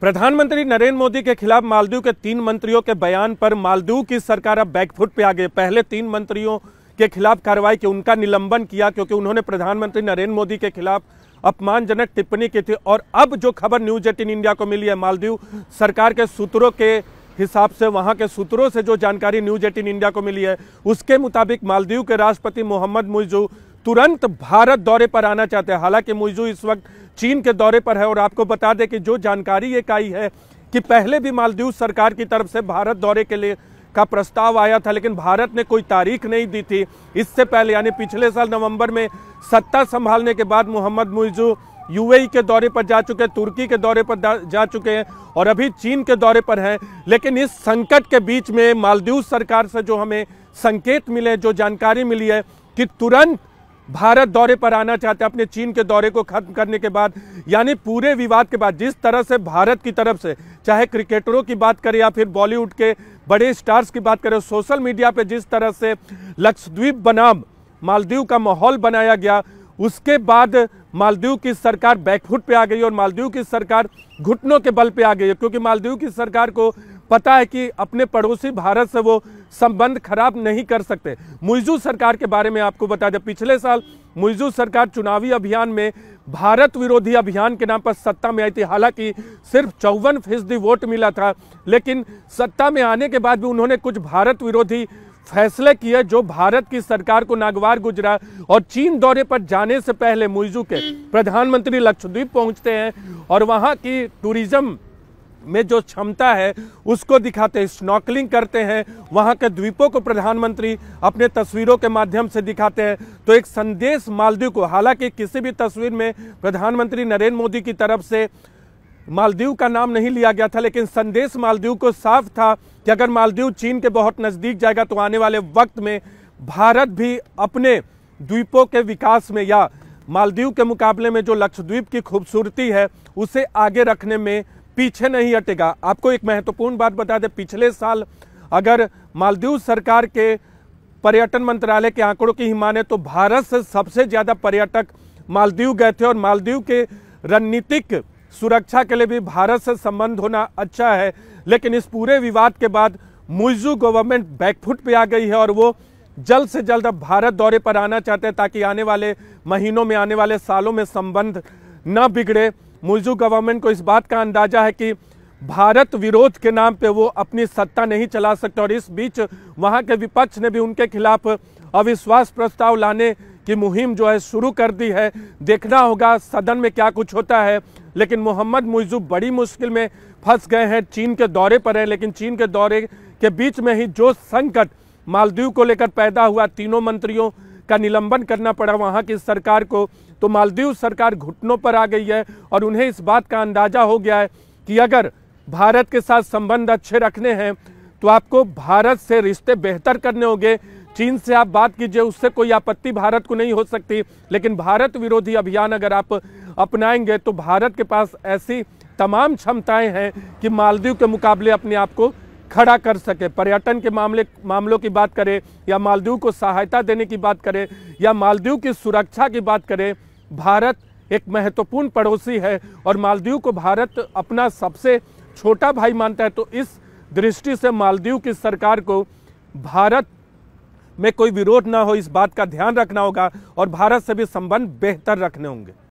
प्रधानमंत्री नरेंद्र मोदी के खिलाफ मालदीव के तीन मंत्रियों के बयान पर मालदीव की सरकार अब बैकफुट पे आ गई पहले तीन मंत्रियों के खिलाफ कार्रवाई की उनका निलंबन किया क्योंकि उन्होंने प्रधानमंत्री नरेंद्र मोदी के खिलाफ अपमानजनक टिप्पणी की थी और अब जो खबर न्यूज एटीन इंडिया को मिली है मालदीव सरकार के सूत्रों के हिसाब से वहां के सूत्रों से जो जानकारी न्यूज एटीन इंडिया को मिली है उसके मुताबिक मालदीव के राष्ट्रपति मोहम्मद मुइजू तुरंत भारत दौरे पर आना चाहते हैं हालांकि मुइजू इस वक्त चीन के दौरे पर है और आपको बता दें कि जो जानकारी एक आई है कि पहले भी मालदीव सरकार की तरफ से भारत दौरे के लिए का प्रस्ताव आया था लेकिन भारत ने कोई तारीख नहीं दी थी इससे पहले यानी पिछले साल नवंबर में सत्ता संभालने के बाद मोहम्मद मुइजू यूएई के दौरे पर जा चुके हैं तुर्की के दौरे पर जा चुके हैं और अभी चीन के दौरे पर हैं लेकिन इस संकट के बीच में मालदीव सरकार से जो हमें संकेत मिले जो जानकारी मिली है कि तुरंत भारत दौरे पर आना चाहते हैं अपने चीन के दौरे को खत्म करने के बाद यानी पूरे विवाद के बाद जिस तरह से भारत की तरफ से चाहे क्रिकेटरों की बात करें या फिर बॉलीवुड के बड़े स्टार्स की बात करें सोशल मीडिया पे जिस तरह से लक्षद्वीप बनाम मालदीव का माहौल बनाया गया उसके बाद मालदीव की सरकार बैकफुट पे आ गई और मालदीव की सरकार घुटनों के बल पे आ गई क्योंकि मालदीव की सरकार को पता है कि अपने पड़ोसी भारत से वो संबंध खराब नहीं कर सकते मुइजू सरकार के बारे में आपको बता दें पिछले साल मुइजू सरकार चुनावी अभियान में भारत विरोधी अभियान के नाम पर सत्ता में आई थी हालांकि सिर्फ चौवन फीसदी वोट मिला था लेकिन सत्ता में आने के बाद भी उन्होंने कुछ भारत विरोधी फैसले किए जो भारत की सरकार को नागवार गुजरा और चीन दौरे पर जाने से पहले मुइजू के प्रधानमंत्री लक्षद्वीप पहुंचते हैं और वहां की टूरिज्म में जो क्षमता है उसको दिखाते हैं स्नॉकलिंग करते हैं वहाँ के द्वीपों को प्रधानमंत्री अपने तस्वीरों के माध्यम से दिखाते हैं तो एक संदेश मालदीव को हालांकि किसी भी तस्वीर में प्रधानमंत्री नरेंद्र मोदी की तरफ से मालदीव का नाम नहीं लिया गया था लेकिन संदेश मालदीव को साफ था कि अगर मालदीव चीन के बहुत नज़दीक जाएगा तो आने वाले वक्त में भारत भी अपने द्वीपों के विकास में या मालदीव के मुकाबले में जो लक्षद्वीप की खूबसूरती है उसे आगे रखने में पीछे नहीं हटेगा आपको एक महत्वपूर्ण बात बता दें पिछले साल अगर मालदीव सरकार के पर्यटन मंत्रालय के आंकड़ों की ही माने तो भारत से सबसे ज़्यादा पर्यटक मालदीव गए थे और मालदीव के रणनीतिक सुरक्षा के लिए भी भारत से संबंध होना अच्छा है लेकिन इस पूरे विवाद के बाद मुइजू गवर्नमेंट बैकफुट पे आ गई है और वो जल्द से जल्द अब भारत दौरे पर आना चाहते हैं ताकि आने वाले महीनों में आने वाले सालों में संबंध न बिगड़े मुर्जू गवर्नमेंट को इस बात का अंदाजा है कि भारत विरोध के नाम पे वो अपनी सत्ता नहीं चला सकते और इस बीच वहाँ के विपक्ष ने भी उनके खिलाफ अविश्वास प्रस्ताव लाने की मुहिम जो है शुरू कर दी है देखना होगा सदन में क्या कुछ होता है लेकिन मोहम्मद मुइजू बड़ी मुश्किल में फंस गए हैं चीन के दौरे पर हैं लेकिन चीन के दौरे के बीच में ही जो संकट मालदीव को लेकर पैदा हुआ तीनों मंत्रियों का निलंबन करना पड़ा वहाँ की सरकार को तो मालदीव सरकार घुटनों पर आ गई है और उन्हें इस बात का अंदाज़ा हो गया है कि अगर भारत के साथ संबंध अच्छे रखने हैं तो आपको भारत से रिश्ते बेहतर करने होंगे चीन से आप बात कीजिए उससे कोई आपत्ति भारत को नहीं हो सकती लेकिन भारत विरोधी अभियान अगर आप अपनाएंगे तो भारत के पास ऐसी तमाम क्षमताएं हैं कि मालदीव के मुकाबले अपने आप को खड़ा कर सके पर्यटन के मामले मामलों की बात करें या मालदीव को सहायता देने की बात करें या मालदीव की सुरक्षा की बात करें भारत एक महत्वपूर्ण पड़ोसी है और मालदीव को भारत अपना सबसे छोटा भाई मानता है तो इस दृष्टि से मालदीव की सरकार को भारत में कोई विरोध ना हो इस बात का ध्यान रखना होगा और भारत से भी संबंध बेहतर रखने होंगे